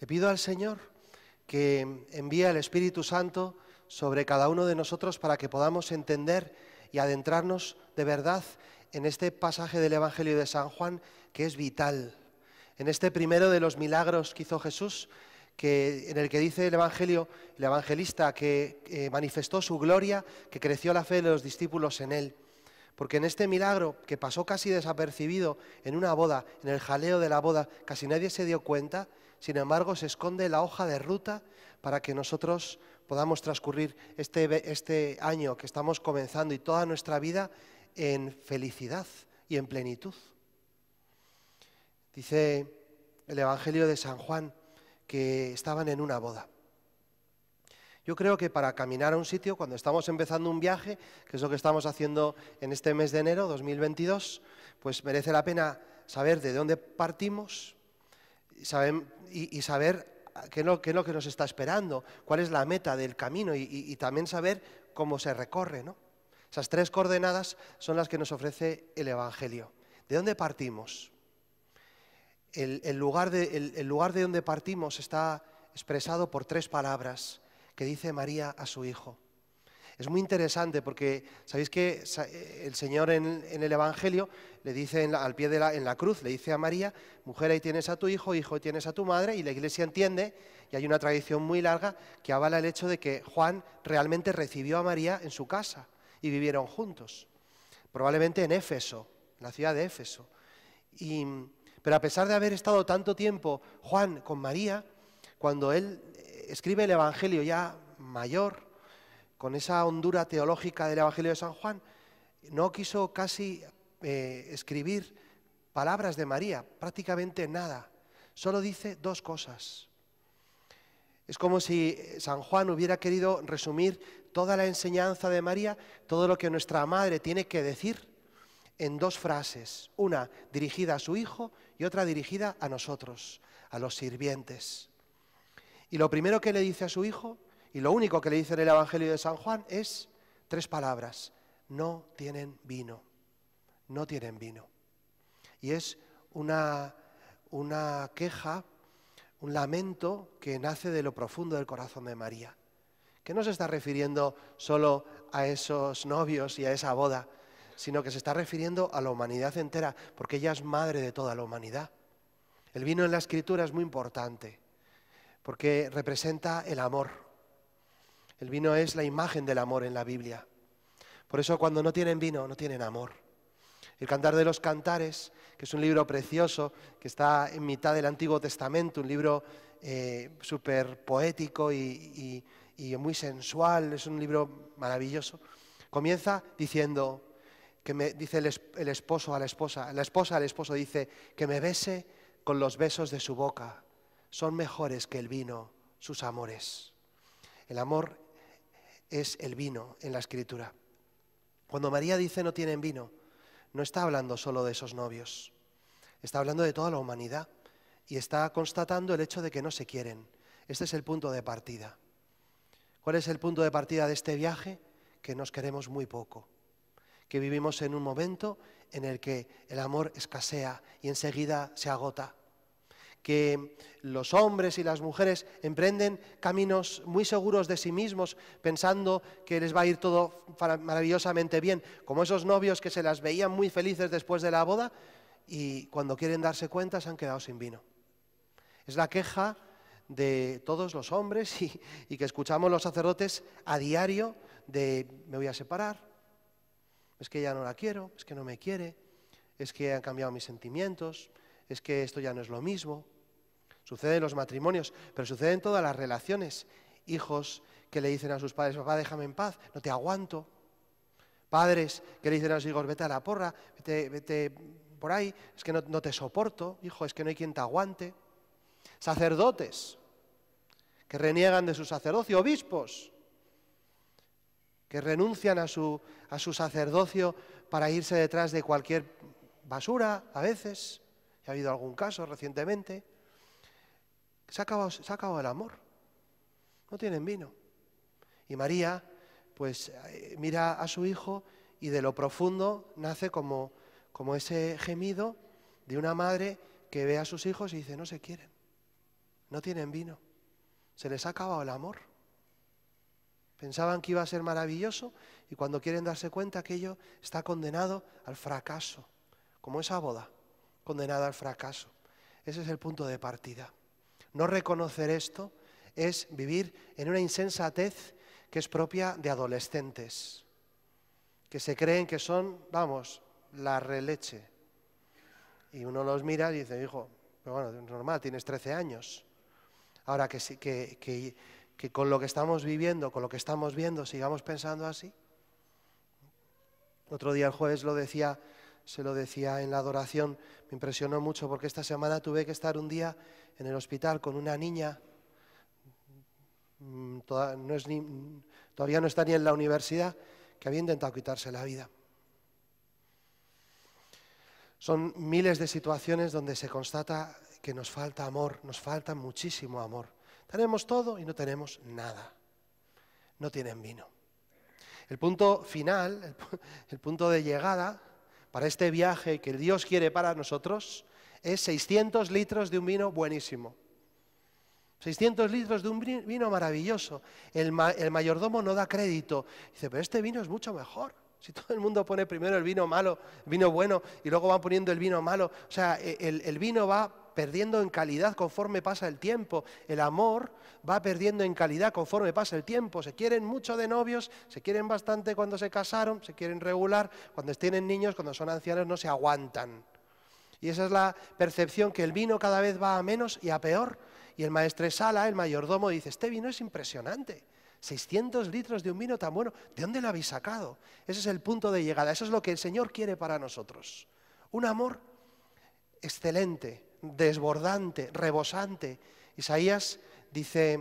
Le pido al Señor que envíe el Espíritu Santo sobre cada uno de nosotros para que podamos entender y adentrarnos de verdad en este pasaje del Evangelio de San Juan que es vital. En este primero de los milagros que hizo Jesús, que, en el que dice el Evangelio, el evangelista, que eh, manifestó su gloria, que creció la fe de los discípulos en él. Porque en este milagro, que pasó casi desapercibido en una boda, en el jaleo de la boda, casi nadie se dio cuenta, sin embargo, se esconde la hoja de ruta para que nosotros podamos transcurrir este, este año que estamos comenzando y toda nuestra vida en felicidad y en plenitud. Dice el Evangelio de San Juan que estaban en una boda. Yo creo que para caminar a un sitio, cuando estamos empezando un viaje, que es lo que estamos haciendo en este mes de enero 2022, pues merece la pena saber de dónde partimos, y, saber qué es, lo, que nos está esperando, cuál es la meta del camino y, también saber cómo se recorre. Esas tres coordenadas son las que nos ofrece el Evangelio. ¿De dónde partimos? el, lugar de, donde partimos está expresado por tres palabras que dice María a su hijo. Es muy interesante porque sabéis que eh, el Señor en, el Evangelio le dice al pie de la, en la cruz, le dice a María, mujer ahí tienes a tu hijo, hijo tienes a tu madre, y la iglesia entiende, y hay una tradición muy larga que avala el hecho de que Juan realmente recibió a María en su casa y vivieron juntos, probablemente en Éfeso, en la ciudad de Éfeso. pero a pesar de haber estado tanto tiempo Juan con María, cuando él eh, escribe el Evangelio ya mayor, con esa hondura teológica del Evangelio de San Juan, no quiso casi eh, escribir palabras de María, prácticamente nada. Solo dice dos cosas. Es como si San Juan hubiera querido resumir toda la enseñanza de María, todo lo que nuestra madre tiene que decir, en dos frases, una dirigida a su hijo y otra dirigida a nosotros, a los sirvientes. Y lo primero que le dice a su hijo y lo único que le dice en el Evangelio de San Juan es tres palabras. No tienen vino. No tienen vino. Y es una, una queja, un lamento que nace de lo profundo del corazón de María. Que no se está refiriendo solo a esos novios y a esa boda, sino que se está refiriendo a la humanidad entera, porque ella es madre de toda la humanidad. El vino en la escritura es muy importante, porque representa el amor, el vino es la imagen del amor en la Biblia. Por eso cuando no tienen vino, no tienen amor. El Cantar de los Cantares, que es un libro precioso, que está en mitad del Antiguo Testamento, un libro eh, súper poético y, muy sensual, es un libro maravilloso, comienza diciendo, que me dice el, esposo a la esposa, la esposa al esposo dice que me bese con los besos de su boca. Son mejores que el vino, sus amores. El amor es el vino en la escritura. Cuando María dice no tienen vino, no está hablando solo de esos novios, está hablando de toda la humanidad y está constatando el hecho de que no se quieren. Este es el punto de partida. ¿Cuál es el punto de partida de este viaje? Que nos queremos muy poco, que vivimos en un momento en el que el amor escasea y enseguida se agota que los hombres y las mujeres emprenden caminos muy seguros de sí mismos, pensando que les va a ir todo maravillosamente bien, como esos novios que se las veían muy felices después de la boda y cuando quieren darse cuenta se han quedado sin vino. Es la queja de todos los hombres y, que escuchamos los sacerdotes a diario de me voy a separar, es que ya no la quiero, es que no me quiere, es que han cambiado mis sentimientos, es que esto ya no es lo mismo. Sucede en los matrimonios, pero suceden todas las relaciones. Hijos que le dicen a sus padres, papá, déjame en paz, no te aguanto. Padres que le dicen a sus hijos, vete a la porra, vete, vete por ahí, es que no, te soporto, hijo, es que no hay quien te aguante. Sacerdotes que reniegan de su sacerdocio, obispos que renuncian a su, a su sacerdocio para irse detrás de cualquier basura a veces. ha habido algún caso recientemente. Se ha acabado, el amor. No tienen vino. Y María, pues eh, mira a su hijo y de lo profundo nace como, como ese gemido de una madre que ve a sus hijos y dice, no se quieren, no tienen vino, se les ha acabado el amor. Pensaban que iba a ser maravilloso y cuando quieren darse cuenta aquello está condenado al fracaso, como esa boda, condenada al fracaso. Ese es el punto de partida. No reconocer esto es vivir en una insensatez que es propia de adolescentes, que se creen que son, vamos, la releche. Y uno los mira y dice, hijo, pero bueno, normal, tienes 13 años. Ahora que, que, que, que con lo que estamos viviendo, con lo que estamos viendo, sigamos pensando así. Otro día el jueves lo decía se lo decía en la adoración, me impresionó mucho porque esta semana tuve que estar un día en el hospital con una niña, mm, todavía no está ni en la universidad, que había intentado quitarse la vida. Son miles de situaciones donde se constata que nos falta amor, nos falta muchísimo amor. Tenemos todo y no tenemos nada. No tienen vino. El punto final, el punto de llegada, para este viaje que Dios quiere para nosotros, es 600 litros de un vino buenísimo. 600 litros de un vino maravilloso. El, mayordomo no da crédito. Dice, pero este vino es mucho mejor. Si todo el mundo pone primero el vino malo, vino bueno, y luego van poniendo el vino malo. O sea, e, el vino va perdiendo en calidad conforme pasa el tiempo. El amor va perdiendo en calidad conforme pasa el tiempo. Se quieren mucho de novios, se quieren bastante cuando se casaron, se quieren regular, cuando tienen niños, cuando son ancianos no se aguantan. Y esa es la percepción que el vino cada vez va a menos y a peor. Y el Sala, el mayordomo, dice, este vino es impresionante. 600 litros de un vino tan bueno, ¿de dónde lo habéis sacado? Ese es el punto de llegada, eso es lo que el Señor quiere para nosotros. Un amor excelente, desbordante, rebosante. Isaías dice,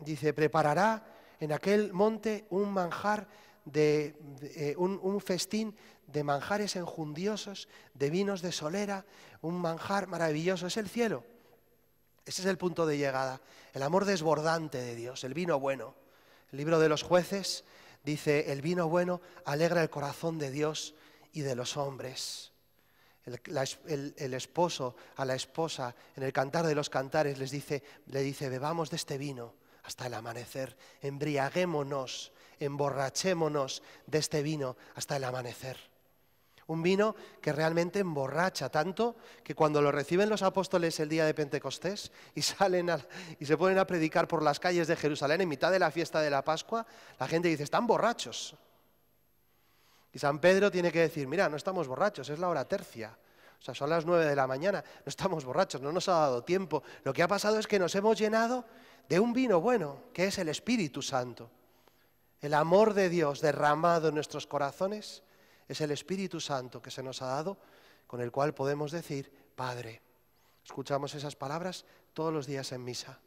dice preparará en aquel monte un manjar de, eh, un, festín de manjares enjundiosos, de vinos de solera, un manjar maravilloso, es el cielo. Ese es el punto de llegada, el amor desbordante de Dios, el vino bueno. El libro de los jueces dice, el vino bueno alegra el corazón de Dios y de los hombres. El, esposo a la esposa en el cantar de los cantares les dice, le dice, bebamos de este vino hasta el amanecer, embriaguémonos, emborrachémonos de este vino hasta el amanecer. Un vino que realmente emborracha tanto que cuando lo reciben los apóstoles el día de Pentecostés y salen y se ponen a predicar por las calles de Jerusalén en mitad de la fiesta de la Pascua, la gente dice, están borrachos. Y San Pedro tiene que decir, mira, no estamos borrachos, es la hora tercia. O sea, son las nueve de la mañana, no estamos borrachos, no nos ha dado tiempo. Lo que ha pasado es que nos hemos llenado de un vino bueno, que es el Espíritu Santo. El amor de Dios derramado en nuestros corazones es el Espíritu Santo que se nos ha dado, con el cual podemos decir, Padre. Escuchamos esas palabras todos los días en misa.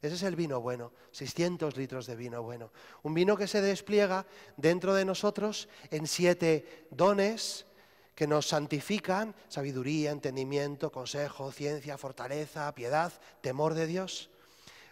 Ese es el vino bueno, 600 litros de vino bueno. Un vino que se despliega dentro de nosotros en siete dones que nos santifican, sabiduría, entendimiento, consejo, ciencia, fortaleza, piedad, temor de Dios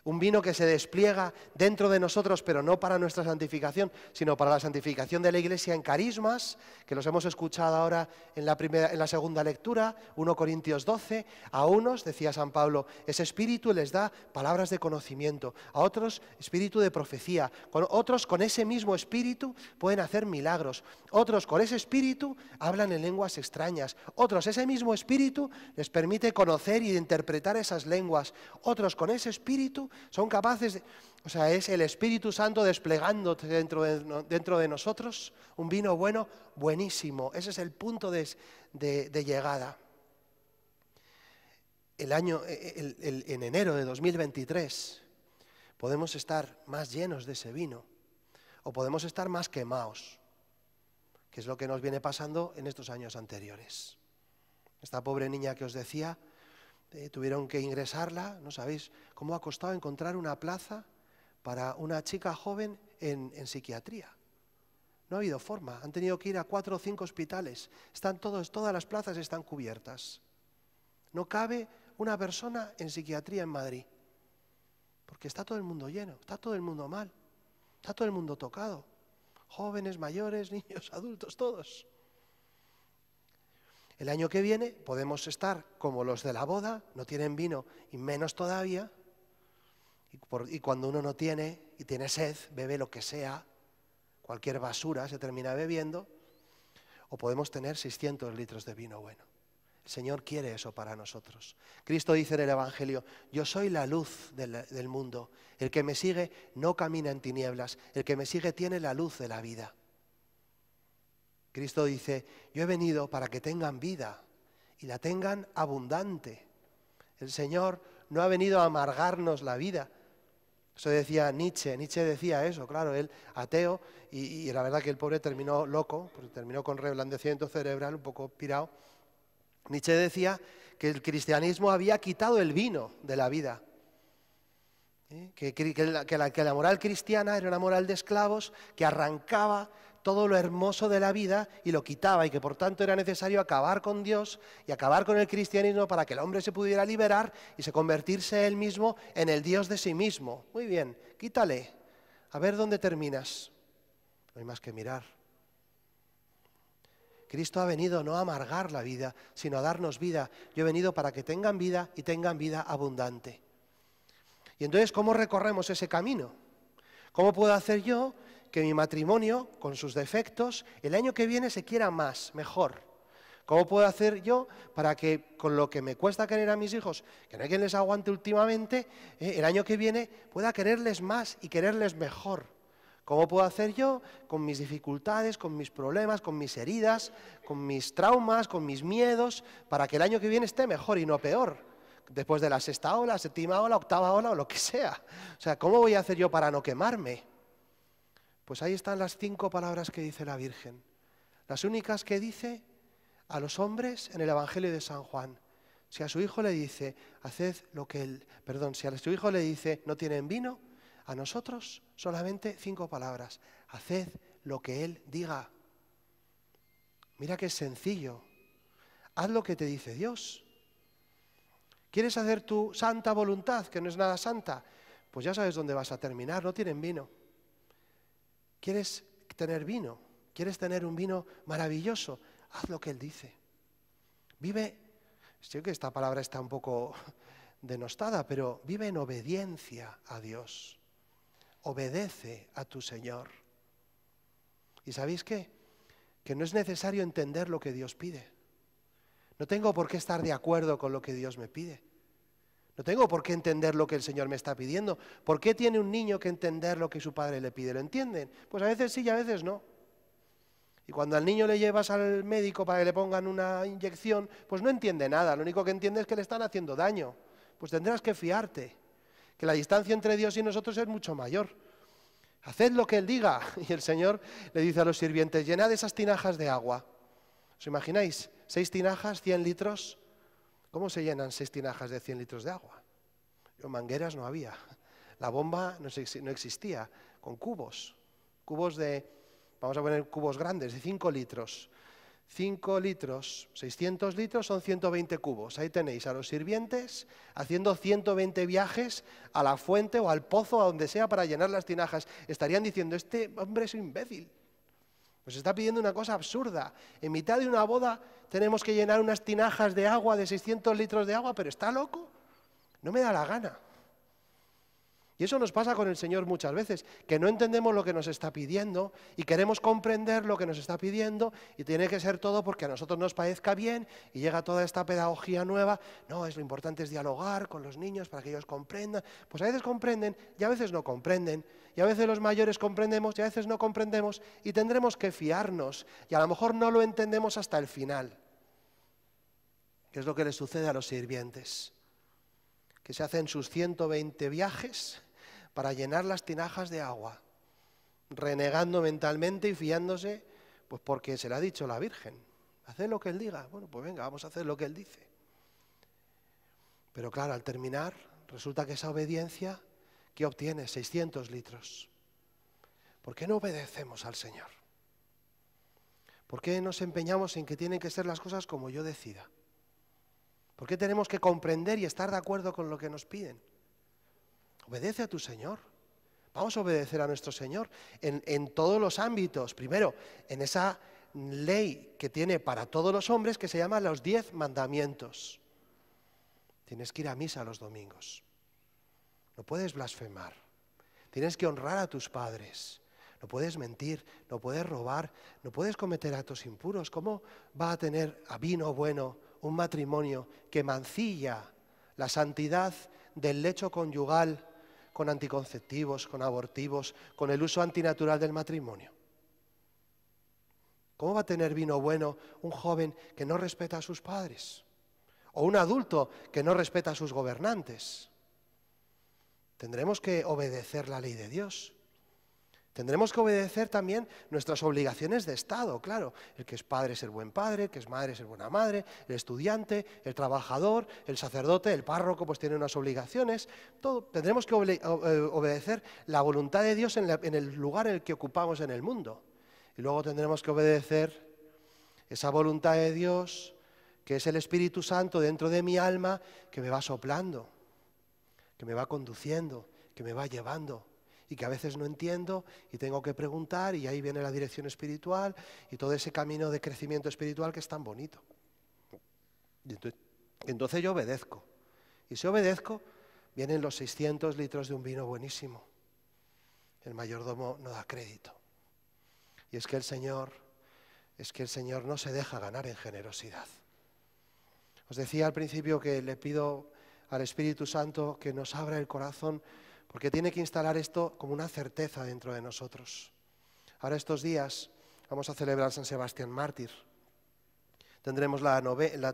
un vino que se despliega dentro de nosotros, pero no para nuestra santificación, sino para la santificación de la Iglesia en carismas, que los hemos escuchado ahora en la, primera, en la segunda lectura, 1 Corintios 12, a unos, decía San Pablo, ese espíritu les da palabras de conocimiento, a otros espíritu de profecía, con otros con ese mismo espíritu pueden hacer milagros, otros con ese espíritu hablan en lenguas extrañas, otros ese mismo espíritu les permite conocer y interpretar esas lenguas, otros con ese espíritu son capaces, o sea, es el Espíritu Santo desplegando dentro de, dentro de nosotros un vino bueno, buenísimo. Ese es el punto de, llegada. El año, e, e, en enero de 2023 podemos estar más llenos de ese vino o podemos estar más quemados, que es lo que nos viene pasando en estos años anteriores. Esta pobre niña que os decía, eh, tuvieron que ingresarla, no sabéis cómo ha costado encontrar una plaza para una chica joven en, en psiquiatría. No ha habido forma, han tenido que ir a cuatro o cinco hospitales, están todos, todas las plazas están cubiertas. No cabe una persona en psiquiatría en Madrid, porque está todo el mundo lleno, está todo el mundo mal, está todo el mundo tocado, jóvenes, mayores, niños, adultos, todos. El año que viene podemos estar como los de la boda, no tienen vino y menos todavía. Y, cuando uno no tiene y tiene sed, bebe lo que sea, cualquier basura se termina bebiendo. O podemos tener 600 litros de vino bueno. El Señor quiere eso para nosotros. Cristo dice en el Evangelio, yo soy la luz del mundo. El que me sigue no camina en tinieblas. El que me sigue tiene la luz de la vida. Cristo dice, yo he venido para que tengan vida y la tengan abundante. El Señor no ha venido a amargarnos la vida. Eso decía Nietzsche, Nietzsche decía eso, claro, él ateo, y, la verdad que el pobre terminó loco, pues terminó con reblandecimiento cerebral, un poco pirado. Nietzsche decía que el cristianismo había quitado el vino de la vida, ¿eh? la, que, la, moral cristiana era una moral de esclavos que arrancaba todo lo hermoso de la vida y lo quitaba y que por tanto era necesario acabar con Dios y acabar con el cristianismo para que el hombre se pudiera liberar y se convertirse él mismo en el Dios de sí mismo. Muy bien, quítale. A ver dónde terminas. No hay más que mirar. Cristo ha venido no a amargar la vida, sino a darnos vida. Yo he venido para que tengan vida y tengan vida abundante. Y entonces, ¿cómo recorremos ese camino? ¿Cómo puedo hacer yo que mi matrimonio, con sus defectos, el año que viene se quiera más, mejor. ¿Cómo puedo hacer yo para que con lo que me cuesta querer a mis hijos, que no hay quien les aguante últimamente, eh, el año que viene pueda quererles más y quererles mejor? ¿Cómo puedo hacer yo con mis dificultades, con mis problemas, con mis heridas, con mis traumas, con mis miedos, para que el año que viene esté mejor y no peor? Después de la sexta ola, séptima ola, octava ola o lo que sea. O sea, ¿cómo voy a hacer yo para no quemarme? Pues ahí están las cinco palabras que dice la Virgen. Las únicas que dice a los hombres en el Evangelio de San Juan. Si a su hijo le dice, haced lo que él, perdón, si a su hijo le dice, no tienen vino, a nosotros solamente cinco palabras, haced lo que él diga. Mira que es sencillo. Haz lo que te dice Dios. ¿Quieres hacer tu santa voluntad, que no es nada santa? Pues ya sabes dónde vas a terminar, no tienen vino. ¿Quieres tener vino? ¿Quieres tener un vino maravilloso? Haz lo que Él dice. Vive, sé que esta palabra está un poco denostada, pero vive en obediencia a Dios. Obedece a tu Señor. ¿Y sabéis qué? Que no es necesario entender lo que Dios pide. No tengo por qué estar de acuerdo con lo que Dios me pide. No tengo por qué entender lo que el Señor me está pidiendo. ¿Por qué tiene un niño que entender lo que su padre le pide? ¿Lo entienden? Pues a veces sí y a veces no. Y cuando al niño le llevas al médico para que le pongan una inyección, pues no entiende nada. Lo único que entiende es que le están haciendo daño. Pues tendrás que fiarte, que la distancia entre Dios y nosotros es mucho mayor. Haced lo que Él diga. Y el Señor le dice a los sirvientes, llenad esas tinajas de agua. ¿Os imagináis? Seis tinajas, cien litros. ¿Cómo se llenan seis tinajas de 100 litros de agua? Yo, mangueras no había. La bomba no, no existía, con cubos. Cubos de, vamos a poner cubos grandes, de 5 litros. 5 litros, 600 litros son 120 cubos. Ahí tenéis a los sirvientes haciendo 120 viajes a la fuente o al pozo, a donde sea, para llenar las tinajas. Estarían diciendo, este hombre es un imbécil. Nos pues está pidiendo una cosa absurda. En mitad de una boda tenemos que llenar unas tinajas de agua, de 600 litros de agua, pero está loco. No me da la gana. Y eso nos pasa con el Señor muchas veces, que no entendemos lo que nos está pidiendo y queremos comprender lo que nos está pidiendo y tiene que ser todo porque a nosotros nos parezca bien y llega toda esta pedagogía nueva. No, es lo importante es dialogar con los niños para que ellos comprendan. Pues a veces comprenden y a veces no comprenden, y a veces los mayores comprendemos y a veces no comprendemos y tendremos que fiarnos y a lo mejor no lo entendemos hasta el final, que es lo que le sucede a los sirvientes, que se hacen sus 120 viajes para llenar las tinajas de agua, renegando mentalmente y fiándose, pues porque se le ha dicho la Virgen, Hacer lo que él diga, bueno, pues venga, vamos a hacer lo que él dice. Pero claro, al terminar, resulta que esa obediencia ¿qué obtienes? 600 litros. ¿Por qué no obedecemos al Señor? ¿Por qué nos empeñamos en que tienen que ser las cosas como yo decida? ¿Por qué tenemos que comprender y estar de acuerdo con lo que nos piden? Obedece a tu Señor. Vamos a obedecer a nuestro Señor en, en, todos los ámbitos. Primero, en esa ley que tiene para todos los hombres que se llama los diez mandamientos. Tienes que ir a misa los domingos. No puedes blasfemar. Tienes que honrar a tus padres. No puedes mentir, no puedes robar, no puedes cometer actos impuros. ¿Cómo va a tener a vino bueno un matrimonio que mancilla la santidad del lecho conyugal con anticonceptivos, con abortivos, con el uso antinatural del matrimonio? ¿Cómo va a tener vino bueno un joven que no respeta a sus padres? O un adulto que no respeta a sus gobernantes. Tendremos que obedecer la ley de Dios. Tendremos que obedecer también nuestras obligaciones de Estado, claro. El que es padre es el buen padre, el que es madre es el buena madre, el estudiante, el trabajador, el sacerdote, el párroco, pues tiene unas obligaciones. Tendremos que eh, obedecer la voluntad de Dios en el lugar en el que ocupamos en el mundo. Y luego tendremos que obedecer esa voluntad de Dios, que es el Espíritu Santo dentro de mi alma, que me va soplando que me va conduciendo, que me va llevando y que a veces no entiendo y tengo que preguntar y ahí viene la dirección espiritual y todo ese camino de crecimiento espiritual que es tan bonito. Y entonces, entonces yo obedezco. Y si obedezco, vienen los 600 litros de un vino buenísimo. El mayordomo no da crédito. Y es que el Señor, es que el Señor no se deja ganar en generosidad. Os decía al principio que le pido al Espíritu Santo que nos abra el corazón, porque tiene que instalar esto como una certeza dentro de nosotros. Ahora estos días vamos a celebrar San Sebastián Mártir. Tendremos, la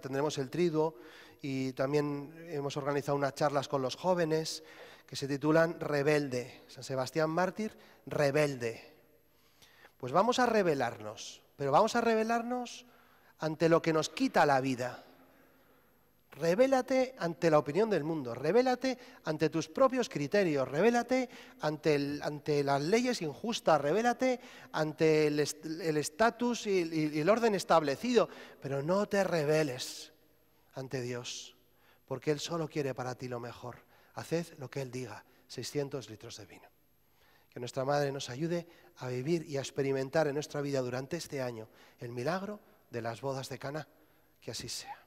tendremos el triduo y también hemos organizado unas charlas con los jóvenes que se titulan Rebelde. San Sebastián Mártir, rebelde. Pues vamos a rebelarnos, pero vamos a rebelarnos ante lo que nos quita la vida Revélate ante la opinión del mundo, revélate ante tus propios criterios, revélate ante, las leyes injustas, revélate ante el estatus y, y el orden establecido, pero no te rebeles ante Dios, porque Él solo quiere para ti lo mejor. Haced lo que Él diga, 600 litros de vino. Que nuestra Madre nos ayude a vivir y a experimentar en nuestra vida durante este año el milagro de las bodas de Cana, que así sea.